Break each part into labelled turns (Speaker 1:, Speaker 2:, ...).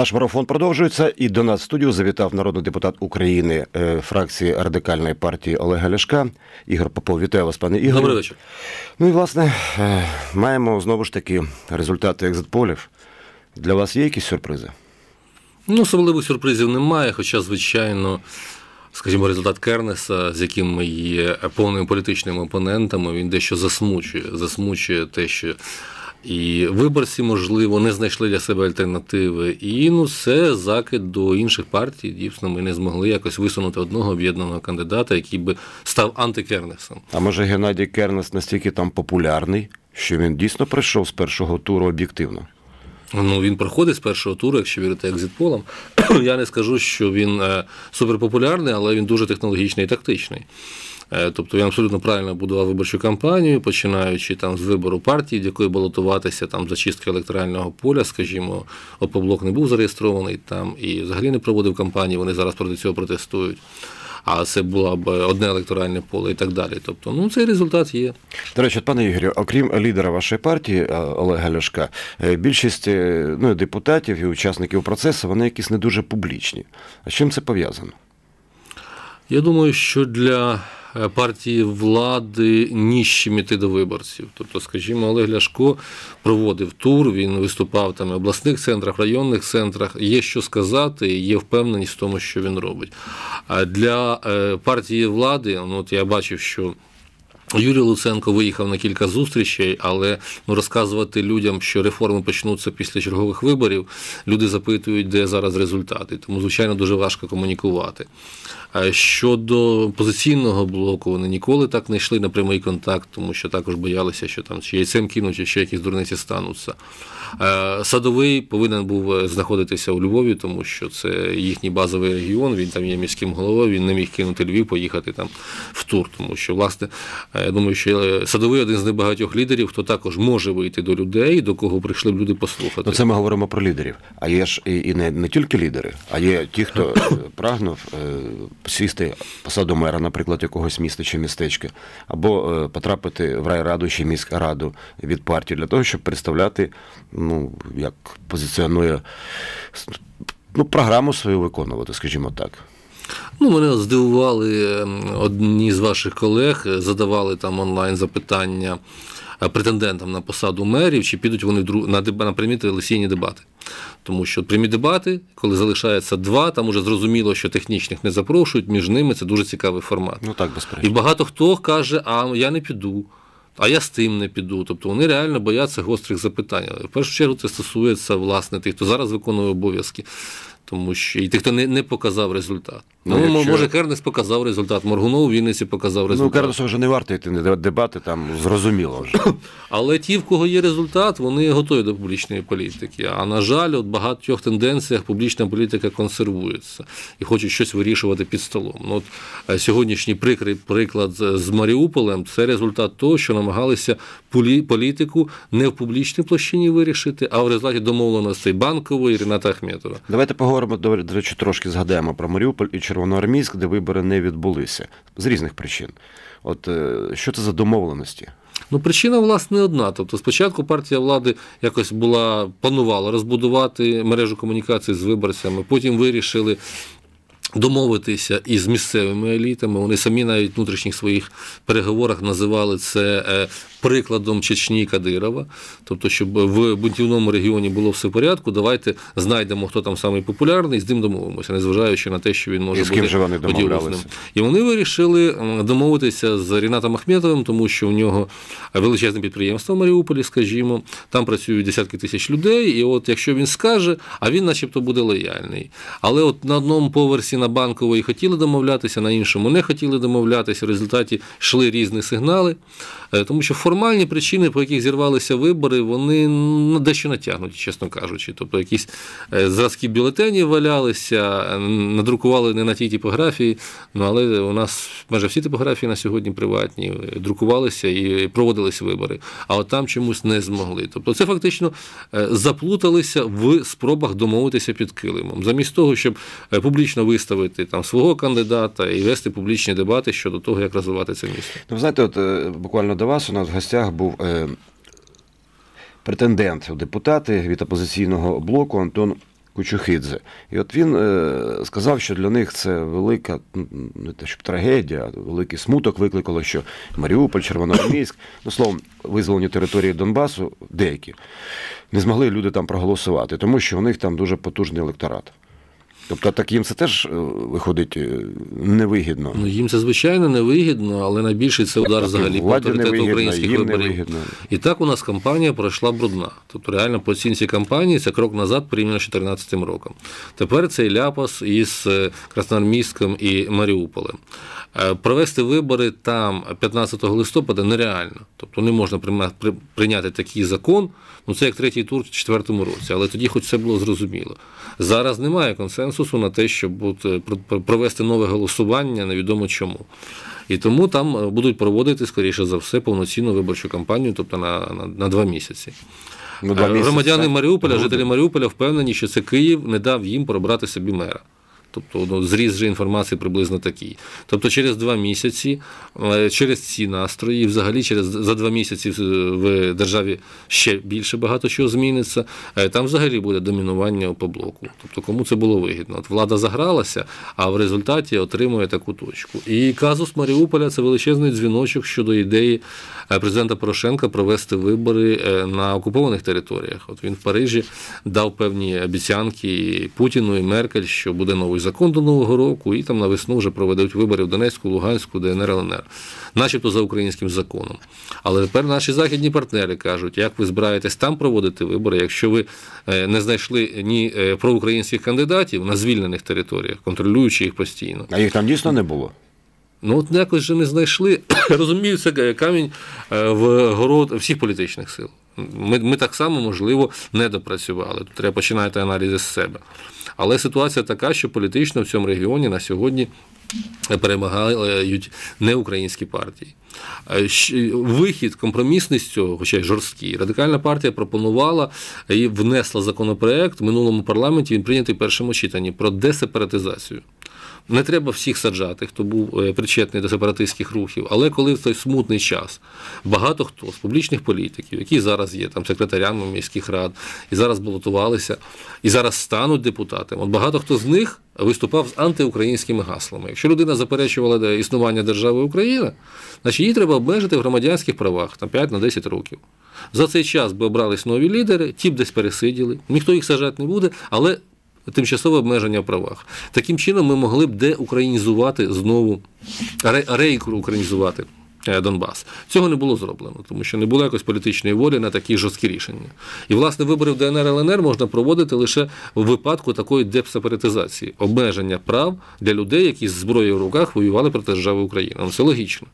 Speaker 1: Наш марафон продовжується, і до нас в студію завітав народний депутат України е, фракції радикальної партії Олега Ляшка. Ігор Попов, вітаю вас, пане Ігор. Добрий вечір. Ну і власне е, маємо знову ж таки результати екзитполів. Для вас є якісь сюрпризи?
Speaker 2: Ну, особливих сюрпризів немає, хоча, звичайно. Скажімо, результат Кернеса, з яким ми є повними політичними опонентами, він дещо засмучує. Засмучує те, що і виборці, можливо, не знайшли для себе альтернативи. І ну це закид до інших партій. Дійсно, ми не змогли якось висунути одного об'єднаного кандидата, який би став антикернесом.
Speaker 1: А може Геннадій Кернес настільки там популярний, що він дійсно прийшов з першого туру об'єктивно?
Speaker 2: Ну він проходить з першого туру, якщо вірити екзитполам. Я не скажу, що він е, суперпопулярний, але він дуже технологічний і тактичний. Е, тобто він абсолютно правильно будував виборчу кампанію, починаючи там з вибору партії, в якої балотуватися там зачистки електорального поля, скажімо, ОПОБЛОК не був зареєстрований там і взагалі не проводив кампанії. Вони зараз проти цього протестують. А це було б одне електоральне поле і так далі. Тобто, ну цей результат є.
Speaker 1: До речі, пане Ігорю, окрім лідера вашої партії е, Олега Ляшка, е, більшість ну, депутатів і учасників процесу вони якісь не дуже публічні. А з чим це пов'язано?
Speaker 2: Я думаю, що для е, партії влади нижчі міти до виборців. Тобто, скажімо, Олег Ляшко проводив тур, він виступав там в обласних центрах, районних центрах. Є що сказати, є впевненість в тому, що він робить. А для е, партії влади, ну от я бачив, що. Юрій Луценко виїхав на кілька зустрічей, але ну розказувати людям, що реформи почнуться після чергових виборів. Люди запитують, де зараз результати. Тому, звичайно, дуже важко комунікувати. Щодо позиційного блоку, вони ніколи так не йшли на прямий контакт, тому що також боялися, що там чи яйцем кинуть, чи ще якісь дурниці стануться. Е, садовий повинен був знаходитися у Львові, тому що це їхній базовий регіон. Він там є міським головою. Він не міг кинути Львів, поїхати там в тур. Тому що, власне, е, я думаю, що е, садовий один з небагатьох лідерів, хто також може вийти до людей, до кого прийшли б люди
Speaker 1: послухати. Ну, Це ми говоримо про лідерів. А є ж і не, не тільки лідери, а є ті, хто прагнув сісти посаду мера, наприклад, якогось міста чи містечка, або е, потрапити в райраду чи міськраду від партії для того, щоб представляти, ну як позиціонує ну, програму свою виконувати, скажімо так.
Speaker 2: Ну, мене здивували ем, одні з ваших колег, задавали там онлайн запитання е, претендентам на посаду мерів, чи підуть вони на на приміти лисійні дебати. Тому що прямі дебати, коли залишається два, там уже зрозуміло, що технічних не запрошують, між ними це дуже цікавий формат. Ну так безперечно. І багато хто каже, а я не піду, а я з тим не піду. Тобто вони реально бояться гострих запитань. В першу чергу це стосується власне тих, хто зараз виконує обов'язки. Тому що і тих, хто не не показав результат. Ну, ну якщо... Може, Кернес показав результат, Моргунов у Вінниці показав ну, результат. Ну, Кернесу
Speaker 1: вже не варто йти на
Speaker 2: дебати, там зрозуміло вже. Але ті, в кого є результат, вони готові до публічної політики. А на жаль, от багатьох тенденціях публічна політика консервується і хочуть щось вирішувати під столом. Ну, от е, Сьогоднішній прикрий приклад з Маріуполем це результат того, що намагалися полі... політику не в публічній площині вирішити, а в результаті домовленостей банкової Ріната Ахметова.
Speaker 1: Давайте поговоримо поговоримо до речі, трошки згадаємо про Маріуполь і Червоноармійськ, де вибори не відбулися з різних причин. От е, що це за домовленості? Ну, причина власне одна. Тобто, спочатку партія влади якось була
Speaker 2: планувала розбудувати мережу комунікації з виборцями. Потім вирішили Домовитися і з місцевими елітами, вони самі навіть в внутрішніх своїх переговорах називали це е, прикладом Чечні Кадирова. Тобто, щоб в бунтівному регіоні було все в порядку, давайте знайдемо, хто там самий популярний, з ним домовимося, незважаючи на те, що він може і бути вони одіозним. І вони вирішили домовитися з Рінатом Ахметовим, тому що в нього величезне підприємство в Маріуполі, скажімо, там працюють десятки тисяч людей. І от якщо він скаже, а він, начебто, буде лояльний. Але от на одному поверсі на банкової хотіли домовлятися, на іншому не хотіли домовлятися. В результаті йшли різні сигнали, е, тому що формальні причини, по яких зірвалися вибори, вони ну, дещо натягнуті, чесно кажучи. Тобто якісь е, зразки бюлетені валялися, надрукували не на тій типографії, ну але у нас майже всі типографії на сьогодні приватні, е, друкувалися і проводились вибори. А от там чомусь не змогли. Тобто, це фактично заплуталися в спробах домовитися під килимом. Замість того, щоб публічно виставити виставити там свого кандидата і вести публічні дебати щодо того, як розвивати це місто.
Speaker 1: Ну, ви знаєте, от е, буквально до вас у нас в гостях був. Е... Претендент депутати від опозиційного блоку Антон Кучухидзе. І от він е, сказав, що для них це велика ну, не те, щоб трагедія, великий смуток викликало, що Маріуполь, Червоноармійськ, ну словом, визволені території Донбасу, деякі не змогли люди там проголосувати, тому що у них там дуже потужний електорат. Тобто так їм це теж е, виходить е, невигідно.
Speaker 2: Ну їм це звичайно невигідно, але найбільший це удар взагалі по авторитету українських виборів. І так у нас кампанія пройшла брудна. Тобто реально по оцінці кампанії це крок назад порівняно з 2014 роком. Тепер цей ляпас із е, Красноармійським і Маріуполем. Е, провести вибори там 15 листопада нереально, тобто не можна прийняти такий закон. Ну це як третій тур в четвертому році, але тоді, хоч це було зрозуміло. Зараз немає консенсусу на те, щоб е, провести нове голосування, невідомо чому. І тому там е, будуть проводити, скоріше за все, повноцінну виборчу кампанію, тобто на, на, на два місяці. Ну, два місяці Громадяни так? Маріуполя, жителі Маріуполя впевнені, що це Київ не дав їм пробрати собі мера. Тобто ну, зріз же інформації приблизно такий. Тобто, через два місяці, е, через ці настрої, і взагалі через за два місяці в державі ще більше багато чого зміниться. Е, там взагалі буде домінування по блоку. Тобто, кому це було вигідно? От Влада загралася, а в результаті отримує таку точку. І казус Маріуполя це величезний дзвіночок щодо ідеї е, президента Порошенка провести вибори на окупованих територіях. От він в Парижі дав певні обіцянки і Путіну і Меркель, що буде новий закон до Нового року, і там на весну вже проведуть вибори в Донецьку, Луганську, ДНР, ЛНР, начебто за українським законом. Але тепер наші західні партнери кажуть, як ви збираєтесь там проводити вибори, якщо ви е, не знайшли ні е, проукраїнських кандидатів на звільнених територіях, контролюючи їх постійно.
Speaker 1: А їх там дійсно не було. Ну, от
Speaker 2: якось же не знайшли, розумію, це камінь е, в город всіх політичних сил. Ми ми так само, можливо, не допрацювали. Тут треба починати аналізи з себе. Але ситуація така, що політично в цьому регіоні на сьогодні е, перемагають не українські партії. Е, вихід компромісний з цього, хоча й жорсткий, радикальна партія пропонувала і внесла законопроект в минулому парламенті. Він прийнятий в першому читанні про десепаратизацію. Не треба всіх саджати, хто був е, причетний до сепаратистських рухів. Але коли в той смутний час багато хто з публічних політиків, які зараз є там секретарями міських рад, і зараз балотувалися, і зараз стануть депутатами, от багато хто з них виступав з антиукраїнськими гаслами. Якщо людина заперечувала існування держави Україна, значить її треба обмежити в громадянських правах там 5 на 10 років. За цей час би обрались нові лідери, ті б десь пересиділи, ніхто їх сажати не буде, але тимчасове обмеження в правах. Таким чином, ми могли б деукраїнізувати знову реукраїнізувати е, Донбас. Цього не було зроблено, тому що не було якось політичної волі на такі жорсткі рішення. І, власне, вибори в ДНР ЛНР можна проводити лише в випадку такої депсепаратизації, обмеження прав для людей, які з зброєю в руках воювали проти держави України. Ну, це логічно.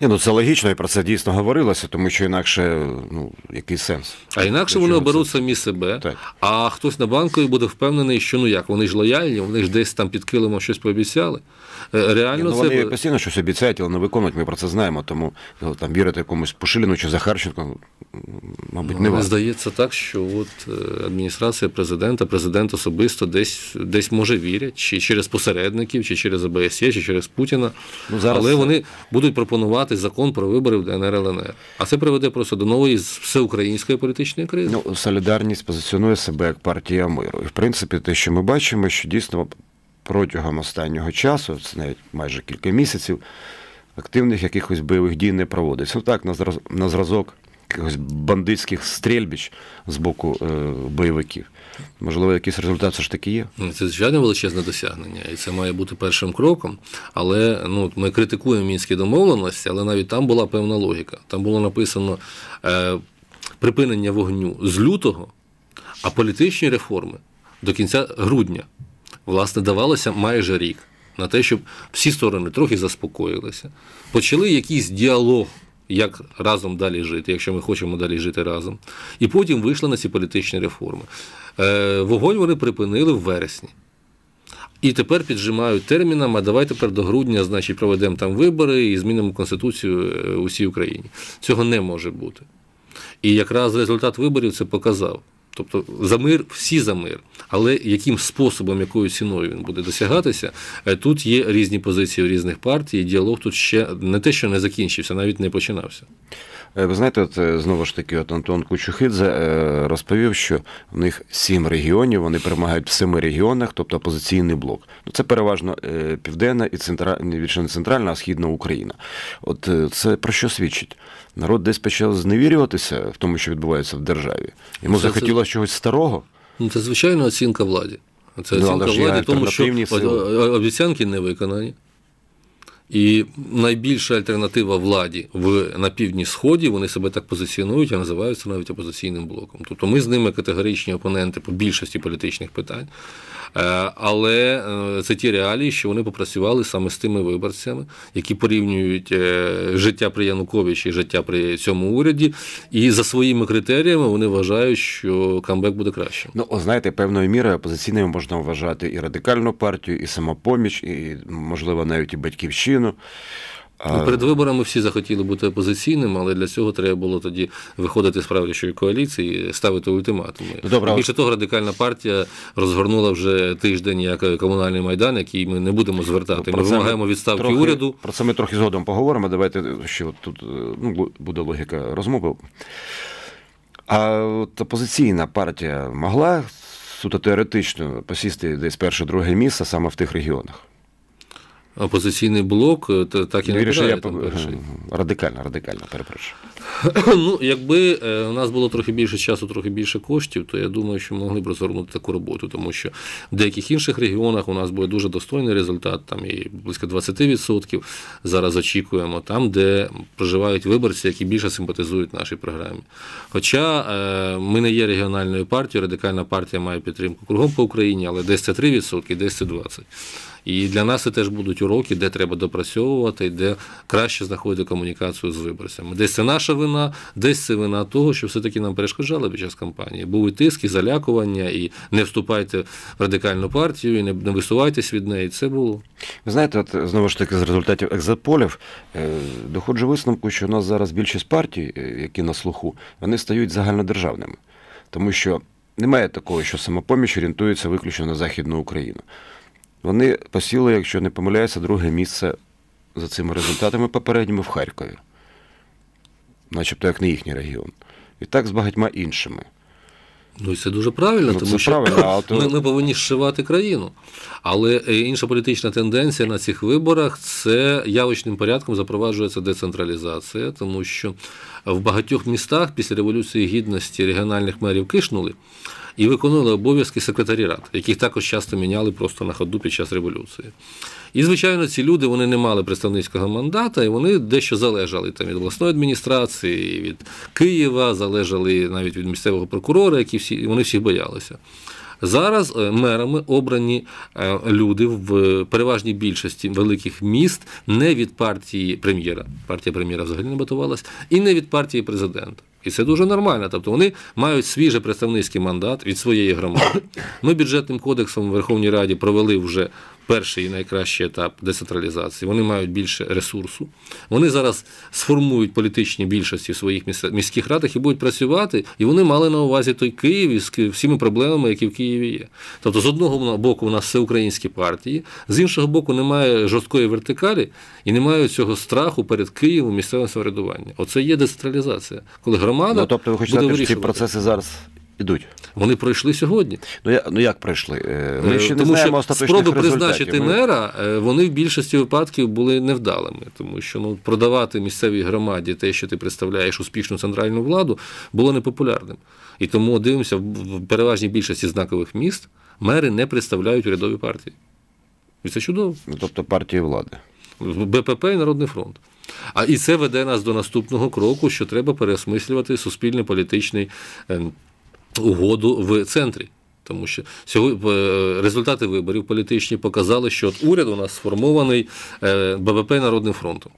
Speaker 1: Ні, ну це логічно, і про це дійсно говорилося, тому що інакше ну який сенс.
Speaker 2: А інакше вони оберуть самі себе, так. а хтось на банку і буде впевнений, що ну як вони ж лояльні, вони ж десь там під килимом щось пообіцяли. Е, реально ну, це вони постійно
Speaker 1: щось обіцяють, але не виконують. Ми про це знаємо. Тому е, там вірити якомусь Пушиліну чи Захарченко, мабуть, ну, не варто.
Speaker 2: здається так, що от е, адміністрація президента, президент особисто десь десь може вірять, чи через посередників, чи через АБСЄ, чи через Путіна. Ну, зараз... Але вони будуть пропонувати закон про вибори в ДНР ЛНР. А це приведе просто до нової всеукраїнської політичної кризи.
Speaker 1: Ну солідарність позиціонує себе як партія миру. І в принципі, те, що ми бачимо, що дійсно протягом останнього часу, це навіть майже кілька місяців, активних якихось бойових дій не проводиться. Ну так, на зразок якихось бандитських стрільбіч з боку е, бойовиків. Можливо, якийсь результат все ж таки є.
Speaker 2: Ну, це звичайно величезне досягнення, і це має бути першим кроком. Але ну ми критикуємо мінські домовленості, але навіть там була певна логіка. Там було написано е, припинення вогню з лютого, а політичні реформи до кінця грудня власне давалося майже рік на те, щоб всі сторони трохи заспокоїлися. Почали якийсь діалог. Як разом далі жити, якщо ми хочемо далі жити разом, і потім вийшли на ці політичні реформи. Е, вогонь вони припинили в вересні. І тепер піджимають термінами, а давай тепер до грудня, значить, проведемо там вибори і змінимо конституцію е, усій Україні. Цього не може бути. І якраз результат виборів це показав. Тобто за мир всі за мир, але яким способом, якою ціною він буде досягатися, е, тут є різні позиції у різних партій. і Діалог тут ще не те, що не закінчився, навіть не починався.
Speaker 1: Е, ви знаєте, от е, знову ж таки, от Антон Кучухидзе розповів, що в них сім регіонів, вони перемагають в семи регіонах, тобто опозиційний блок. Ну це переважно південна і центральна, більше не центральна, а східна Україна. От це про що свідчить? народ десь почав зневірюватися в тому, що відбувається в державі. Йому це, захотілося це... чогось старого. Ну, це звичайно оцінка владі. Це ну, оцінка владі, тому що сили.
Speaker 2: обіцянки не виконані. І найбільша альтернатива владі в на півдні сході вони себе так позиціонують, а називаються навіть опозиційним блоком. Тобто ми з ними категоричні опоненти по більшості політичних питань. Е, але е, це ті реалії, що вони попрацювали саме з тими виборцями, які порівнюють е, життя при Януковичі і життя при цьому уряді. І за своїми критеріями вони вважають, що камбек буде
Speaker 1: краще. Ну, знаєте, певною мірою опозиційними можна вважати і радикальну партію, і самопоміч, і можливо навіть і батьківщину. Ну, перед
Speaker 2: виборами всі захотіли бути опозиційним, але для цього треба було тоді виходити з правлячої коаліції, ставити ультиматуми. Ну, добре, більше того, радикальна партія розгорнула вже тиждень як комунальний майдан, який ми не будемо звертати.
Speaker 1: Ми вимагаємо відставки трохи, уряду. Про це ми трохи згодом поговоримо. Давайте ще от тут е, ну, буде логіка розмови. А от опозиційна партія могла суто теоретично посісти десь перше-друге місце саме в тих регіонах
Speaker 2: опозиційний блок е, так і не Віриш,
Speaker 1: радикально, радикально,
Speaker 2: перепрошую. Ну, якби е, у нас було трохи більше часу, трохи більше коштів, то я думаю, що ми могли б розгорнути таку роботу, тому що в деяких інших регіонах у нас буде дуже достойний результат, там і близько 20%. Зараз очікуємо, там, де проживають виборці, які більше симпатизують нашій програмі. Хоча е, ми не є регіональною партією, радикальна партія має підтримку кругом по Україні, але десь це 3%, десь це 20%. І для нас це теж будуть уроки, де треба допрацьовувати, де краще знаходити комунікацію з виборцями. Десь це наша вина, десь це вина того, що все-таки нам перешкоджали під час кампанії. Був і тиск, і залякування, і не вступайте в радикальну партію, і не висувайтесь від неї. Це було.
Speaker 1: Ви знаєте, от знову ж таки, з результатів екзополів е, доходжу висновку, що у нас зараз більшість партій, е, які на слуху, вони стають загальнодержавними, тому що. Немає такого, що самопоміч орієнтується виключно на Західну Україну. Вони посіли, якщо не помиляюся, друге місце за цими результатами попередньому в Харкові, начебто як не їхній регіон. І так з багатьма іншими. Ну і це дуже правильно, ну, тому що правильно, ми, ми
Speaker 2: повинні зшивати країну. Але е, інша політична тенденція на цих виборах це явочним порядком запроваджується децентралізація, тому що в багатьох містах після Революції Гідності регіональних мерів кишнули і виконували обов'язки секретарі рад, яких також часто міняли просто на ходу під час революції. І, звичайно, ці люди вони не мали представницького мандата, і вони дещо залежали там від обласної адміністрації, від Києва, залежали навіть від місцевого прокурора, які всі вони всіх боялися. Зараз е, мерами обрані е, люди в е, переважній більшості великих міст не від партії прем'єра. Партія прем'єра взагалі не батувалась, і не від партії президента. І це дуже нормально. Тобто вони мають свіжий представницький мандат від своєї громади. Ми бюджетним кодексом в Верховній Раді провели вже перший і найкращий етап децентралізації. Вони мають більше ресурсу. Вони зараз сформують політичні більшості в своїх міських радах і будуть працювати. І вони мали на увазі той Київ із всіми проблемами, які в Києві є. Тобто, з одного боку, у нас всеукраїнські партії, з іншого боку, немає жорсткої вертикалі і немає цього страху перед Києвом місцевим самоврядуванням. Оце є децентралізація,
Speaker 1: коли громада ну, тобто, ви хочете буде вирішувати. Ці процеси зараз ідуть. Вони пройшли сьогодні. Ну я ну як пройшли? Е, ми е, ще тому, не знаємо остаточних спроби результатів. призначити мера. Е,
Speaker 2: вони в більшості випадків були невдалими, тому що ну продавати місцевій громаді те, що ти представляєш успішну центральну владу, було непопулярним. І тому дивимося в переважній більшості знакових міст мери не представляють урядові партії. І це чудово. Ну,
Speaker 1: тобто партії влади.
Speaker 2: БПП і Народний фронт. А і це веде нас до наступного кроку, що треба переосмислювати суспільний політичний ем, угоду в центрі. Тому що е, результати виборів політичні показали, що от уряд у нас сформований е, БВП Народним фронтом.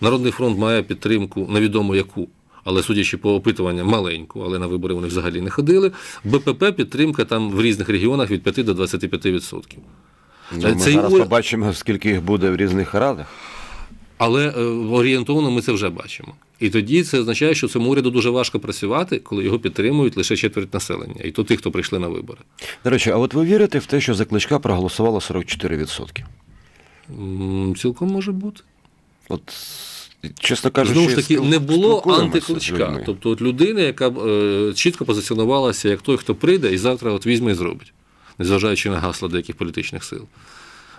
Speaker 2: Народний фронт має підтримку невідомо яку. Але судячи по опитуванням маленьку, але на вибори вони взагалі не ходили. БПП підтримка там в різних регіонах від 5 до 25%.
Speaker 1: Ну, ми Цей зараз уряд... побачимо, скільки їх буде в різних радах. Але
Speaker 2: е, орієнтовно ми це вже бачимо. І тоді це означає, що цьому уряду дуже важко працювати, коли його підтримують лише четверть населення, і то тих, хто
Speaker 1: прийшли на вибори. До речі, а от ви вірите в те, що за кличка проголосувало 44%? М, Цілком може бути. От, чесно кажучи, Знову ж таки, не було антикличка.
Speaker 2: Тобто, от людина, яка е, чітко позиціонувалася як той, хто прийде і завтра от візьме і зробить, незважаючи на гасла деяких політичних сил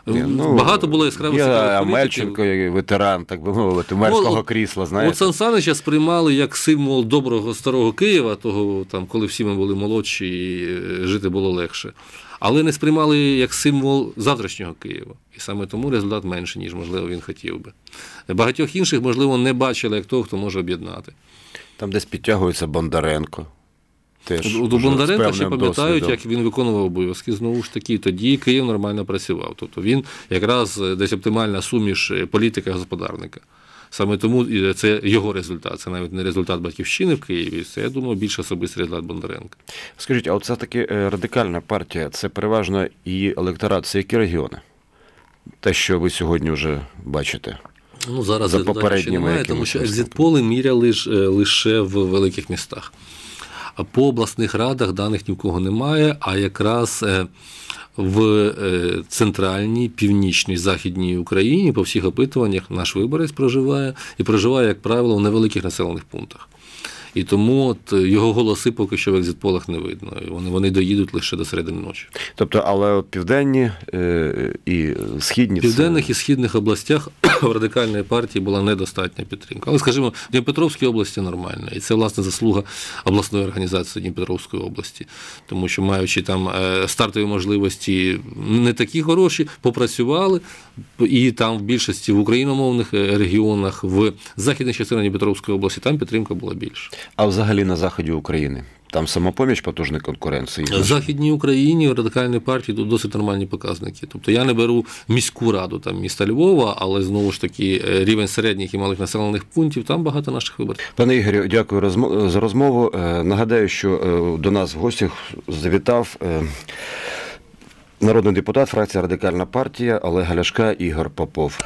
Speaker 2: ну, багато було яскравих я, цікавих Мельченко,
Speaker 1: ветеран, так би мовити, мерського крісла. знаєте. От Сан
Speaker 2: Санича сприймали як символ доброго старого Києва, того там, коли всі ми були молодші і е, жити було легше. Але не сприймали як символ завтрашнього Києва. І саме тому результат менший, ніж, можливо, він хотів би. Багатьох інших, можливо, не бачили як того, хто може
Speaker 1: об'єднати. Там десь підтягується Бондаренко теж у Бондаренка ще пам'ятають, як
Speaker 2: він виконував обов'язки. Знову ж таки, тоді Київ нормально працював. Тобто він якраз е, десь оптимальна суміш е, політика господарника. Саме тому е, це його результат.
Speaker 1: Це навіть не результат батьківщини в Києві. Це я думаю, більш особистий результат Бондаренка. Скажіть, а от це таки радикальна партія? Це переважно і електорат. Це які регіони? Те, що ви сьогодні вже бачите. Ну, зараз за попередніми немає, тому що
Speaker 2: екзитполи міряли ж лише в великих містах. По обласних радах даних ні в кого немає, а якраз е, в е, центральній, північній, західній Україні по всіх опитуваннях наш виборець проживає і проживає, як правило, в невеликих населених пунктах. І тому от е, його голоси поки що в екзитполах не видно. Вони вони доїдуть лише до середини ночі. Тобто, але от південні е, і східні В південних і східних областях в радикальної партії була недостатня підтримка. Але скажімо, в Дніпетровській області нормальна, і це власне заслуга обласної організації Дніпетровської області, тому що маючи там е, стартові можливості не такі хороші, попрацювали і там в більшості в україномовних регіонах в західних частинах Дніпетровської області
Speaker 1: там підтримка була більша. А взагалі на заході України там самопоміч потужна конкуренція? В
Speaker 2: західній Україні в радикальної партії тут досить нормальні показники. Тобто я не беру міську раду там міста Львова, але знову ж таки е, рівень середніх і малих населених пунктів там багато наших виборців.
Speaker 1: Пане Ігорі, дякую за розмову. Е, нагадаю, що е, до нас в гостях завітав. Народний депутат, фракція Радикальна партія Олега Ляшка, Ігор Попов.